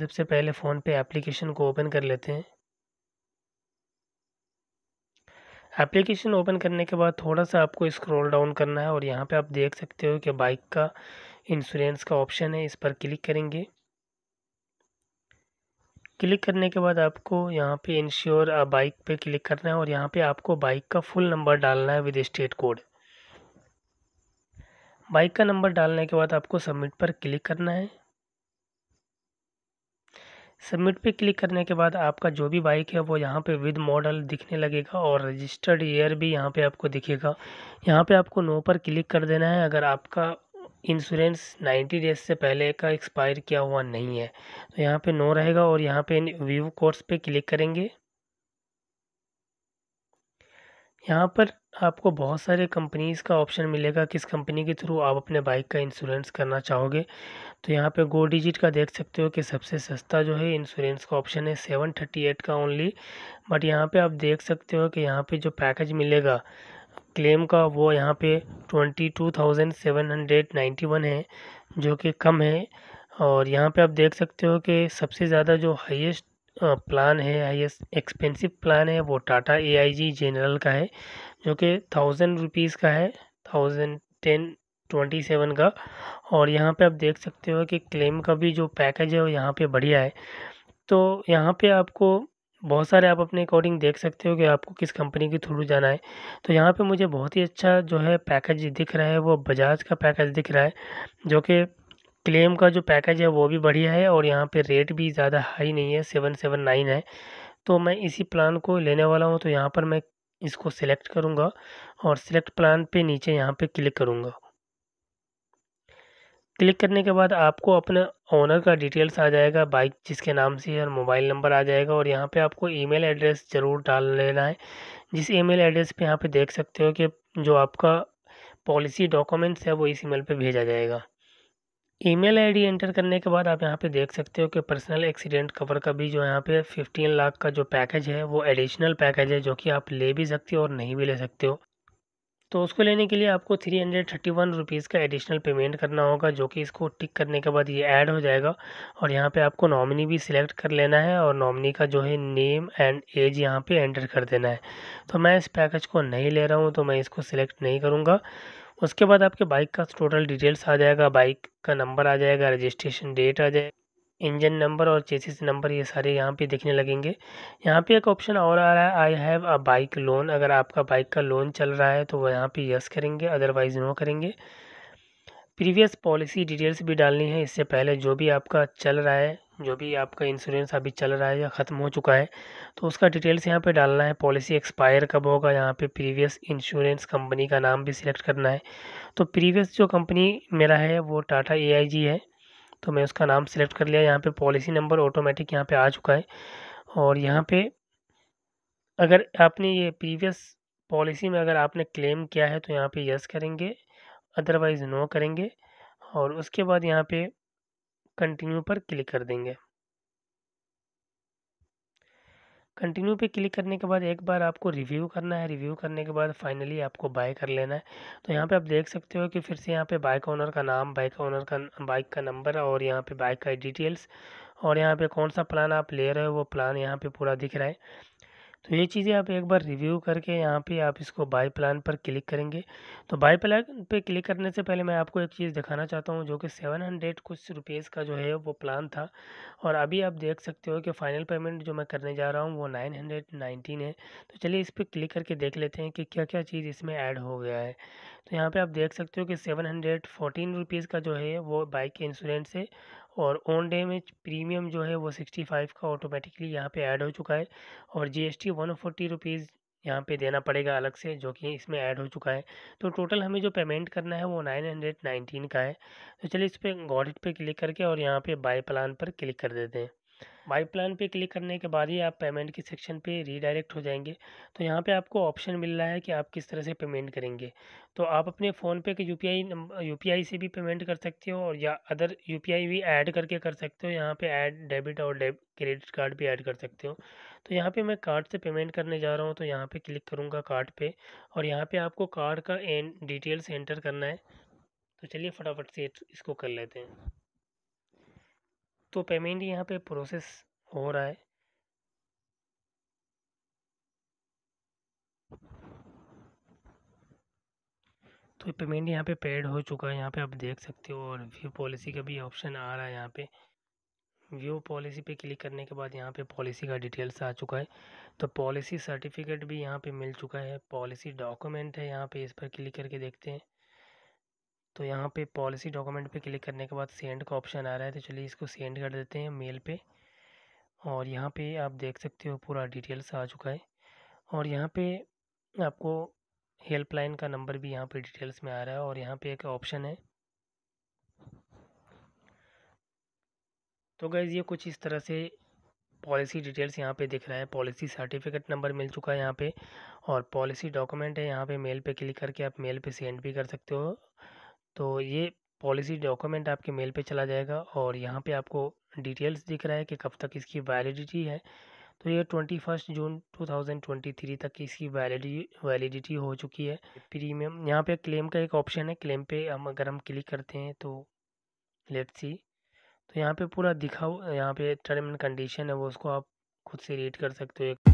सबसे पहले फ़ोन पे एप्लीकेशन को ओपन कर लेते हैं एप्लीकेशन ओपन करने के बाद थोड़ा सा आपको स्क्रॉल डाउन करना है और यहाँ पे आप देख सकते हो कि बाइक का इंश्योरेंस का ऑप्शन है इस पर क्लिक करेंगे क्लिक करने के बाद आपको यहाँ पे इंश्योर बाइक पे क्लिक करना है और यहाँ पे आपको बाइक का फुल नंबर डालना है विद स्टेट कोड बाइक का नंबर डालने के बाद आपको सबमिट पर क्लिक करना है सबमिट पे क्लिक करने के बाद आपका जो भी बाइक है वो यहाँ पे विद मॉडल दिखने लगेगा और रजिस्टर्ड ईयर भी यहाँ पे आपको दिखेगा यहाँ पे आपको नो पर क्लिक कर देना है अगर आपका इंश्योरेंस 90 डेज से पहले का एक्सपायर किया हुआ नहीं है तो यहाँ पे नो रहेगा और यहाँ पे व्यू कोर्स पे क्लिक करेंगे यहाँ पर आपको बहुत सारे कंपनीज़ का ऑप्शन मिलेगा किस कंपनी के थ्रू आप अपने बाइक का इंश्योरेंस करना चाहोगे तो यहाँ पे गो डिजिट का देख सकते हो कि सबसे सस्ता जो है इंश्योरेंस का ऑप्शन है सेवन थर्टी एट का ओनली बट यहाँ पे आप देख सकते हो कि यहाँ पे जो पैकेज मिलेगा क्लेम का वो यहाँ पे twenty two thousand seven hundred ninety one है जो कि कम है और यहाँ पर आप देख सकते हो कि सबसे ज़्यादा जो हाइस्ट प्लान है आई एक्सपेंसिव प्लान है वो टाटा ए आई जी जनरल का है जो कि थाउजेंड रुपीज़ का है थाउजेंड टेन ट्वेंटी सेवन का और यहाँ पे आप देख सकते हो कि क्लेम का भी जो पैकेज है वो यहाँ पे बढ़िया है तो यहाँ पे आपको बहुत सारे आप अपने अकॉर्डिंग देख सकते हो कि आपको किस कंपनी के थ्रू जाना है तो यहाँ पे मुझे बहुत ही अच्छा जो है पैकेज दिख रहा है वो बजाज का पैकेज दिख रहा है जो कि क्लेम का जो पैकेज है वो भी बढ़िया है और यहाँ पे रेट भी ज़्यादा हाई नहीं है सेवन सेवन नाइन है तो मैं इसी प्लान को लेने वाला हूँ तो यहाँ पर मैं इसको सिलेक्ट करूँगा और सिलेक्ट प्लान पे नीचे यहाँ पे क्लिक करूँगा क्लिक करने के बाद आपको अपने ओनर का डिटेल्स आ जाएगा बाइक जिसके नाम से और मोबाइल नंबर आ जाएगा और यहाँ पे आपको ईमेल एड्रेस ज़रूर डाल लेना है जिस ईमेल एड्रेस पे यहाँ पे देख सकते हो कि जो आपका पॉलिसी डॉक्यूमेंट्स है वो इस ईमेल पे भेजा जाएगा ईमेल आईडी एंटर करने के बाद आप यहाँ पे देख सकते हो कि पर्सनल एक्सीडेंट कवर का भी जो यहाँ पे फिफ्टीन लाख का जो पैकेज है वो एडिशनल पैकेज है जो कि आप ले भी सकते हो और नहीं भी ले सकते हो तो उसको लेने के लिए आपको three hundred thirty one rupees का एडिशनल पेमेंट करना होगा जो कि इसको टिक करने के बाद ये ऐड हो जाएगा और यहाँ पे आपको नॉमिनी भी सिलेक्ट कर लेना है और नॉमिनी का जो है नेम एंड एज यहाँ पे एंटर कर देना है तो मैं इस पैकेज को नहीं ले रहा हूँ तो मैं इसको सिलेक्ट नहीं करूँगा उसके बाद आपके बाइक का टोटल डिटेल्स आ जाएगा बाइक का नंबर आ जाएगा रजिस्ट्रेशन डेट आ जाएगा इंजन नंबर और चेसिस नंबर ये सारे यहाँ पे दिखने लगेंगे यहाँ पे एक ऑप्शन और आ रहा है I have a bike loan अगर आपका बाइक का लोन चल रहा है तो वह यहाँ पे यस करेंगे अदरवाइज नो करेंगे प्रीवियस पॉलिसी डिटेल्स भी डालनी है इससे पहले जो भी आपका चल रहा है जो भी आपका इंश्योरेंस अभी चल रहा है या ख़त्म हो चुका है तो उसका डिटेल्स यहाँ पे डालना है पॉलिसी एक्सपायर कब होगा यहाँ पे प्रीवियस इंश्योरेंस कंपनी का नाम भी सिलेक्ट करना है तो प्रीवियस जो कंपनी मेरा है वो टाटा ए है तो मैं उसका नाम सिलेक्ट कर लिया यहाँ पर पॉलिसी नंबर ऑटोमेटिक यहाँ पर आ चुका है और यहाँ पर अगर आपने ये प्रीवियस पॉलिसी में अगर आपने क्लेम किया है तो यहाँ पे यस करेंगे अदरवाइज़ नो करेंगे और उसके बाद यहाँ पे कंटिन्यू पर क्लिक कर देंगे कंटिन्यू पे क्लिक करने के बाद एक बार आपको रिव्यू करना है रिव्यू करने के बाद फाइनली आपको बाय कर लेना है तो यहाँ पे आप देख सकते हो कि फिर से यहाँ पे बाइक ओनर का नाम बाइक ओनर का बाइक का नंबर और यहाँ पे बाइक का डिटेल्स और यहाँ पे कौन सा प्लान आप ले रहे हो वो प्लान यहाँ पे पूरा दिख रहा है तो ये चीज़ें आप एक बार रिव्यू करके यहाँ पे आप इसको बाय प्लान पर क्लिक करेंगे तो बाय प्लान पे क्लिक करने से पहले मैं आपको एक चीज़ दिखाना चाहता हूँ जो कि सेवन हंड्रेड कुछ रुपीज़ का जो है वो प्लान था और अभी आप देख सकते हो कि फ़ाइनल पेमेंट जो मैं करने जा रहा हूँ वो नाइन हंड्रेड नाइनटीन है तो चलिए इस पर क्लिक करके देख लेते हैं कि क्या क्या चीज़ इसमें ऐड हो गया है तो यहाँ पर आप देख सकते हो कि सेवन हंड्रेड फोर्टीन रुपीज़ का जो है वो बाइक के इंश्योरेंस है और ऑन डैमेज प्रीमियम जो है वो सिक्सटी फाइव का ऑटोमेटिकली यहाँ पे ऐड हो चुका है और जीएसटी वन फोर्टी रुपीज़ यहाँ पे देना पड़ेगा अलग से जो कि इसमें ऐड हो चुका है तो टोटल हमें जो पेमेंट करना है वो नाइन हंड्रेड नाइनटीन का है तो चलिए इस पर गॉडिट पे क्लिक करके और यहाँ पे बाय प्लान पर क्लिक कर देते हैं माई प्लान पे क्लिक करने के बाद ही आप पेमेंट के सेक्शन पे रीडायरेक्ट हो जाएंगे तो यहाँ पे आपको ऑप्शन मिल रहा है कि आप किस तरह से पेमेंट करेंगे तो आप अपने फ़ोन पे के यू पी आई से भी पेमेंट कर सकते हो और या अदर यू भी ऐड करके कर सकते हो यहाँ पे ऐड डेबिट और डेब क्रेडिट कार्ड भी ऐड कर सकते हो तो यहाँ पर मैं कार्ड से पेमेंट करने जा रहा हूँ तो यहाँ पर क्लिक करूँगा कार्ड पर और यहाँ पर आपको कार्ड का एन डिटेल्स एंटर करना है तो चलिए फटाफट से इसको कर लेते हैं तो पेमेंट यहाँ पे प्रोसेस हो रहा है तो पेमेंट यहाँ पे पेड हो चुका है यहाँ पे आप देख सकते हो और व्यू पॉलिसी का भी ऑप्शन आ रहा है यहाँ पे व्यू पॉलिसी पे क्लिक करने के बाद यहाँ पे पॉलिसी का डिटेल्स आ चुका है तो पॉलिसी सर्टिफिकेट भी यहाँ पे मिल चुका है पॉलिसी डॉक्यूमेंट है यहाँ पे इस पर क्लिक करके देखते हैं तो यहाँ पे पॉलिसी डॉक्यूमेंट पे क्लिक करने के बाद सेंड का ऑप्शन आ रहा है तो चलिए इसको सेंड कर देते हैं मेल पे और यहाँ पे आप देख सकते हो पूरा डिटेल्स आ चुका है और यहाँ पे आपको हेल्पलाइन का नंबर भी यहाँ पे डिटेल्स में आ रहा है और यहाँ पे एक ऑप्शन है तो गैज़ ये कुछ इस तरह से पॉलिसी डिटेल्स यहाँ पे दिख रहा है पॉलिसी सर्टिफिकेट नंबर मिल चुका है यहाँ पे और पॉलिसी डॉक्यूमेंट है यहाँ पे मेल पे क्लिक करके आप मेल पे सेंड भी कर सकते हो तो ये पॉलिसी डॉक्यूमेंट आपके मेल पे चला जाएगा और यहाँ पे आपको डिटेल्स दिख रहा है कि कब तक इसकी वैलिडिटी है तो ये twenty first June two thousand twenty three तक इसकी वैलिडी वैलिडिटी हो चुकी है प्रीमियम यहाँ पे क्लेम का एक ऑप्शन है क्लेम पे हम अगर हम क्लिक करते हैं तो लेट सी तो यहाँ पे पूरा दिखा यहाँ पे टर्म एंड कंडीशन है वो उसको आप खुद से रीड कर सकते हो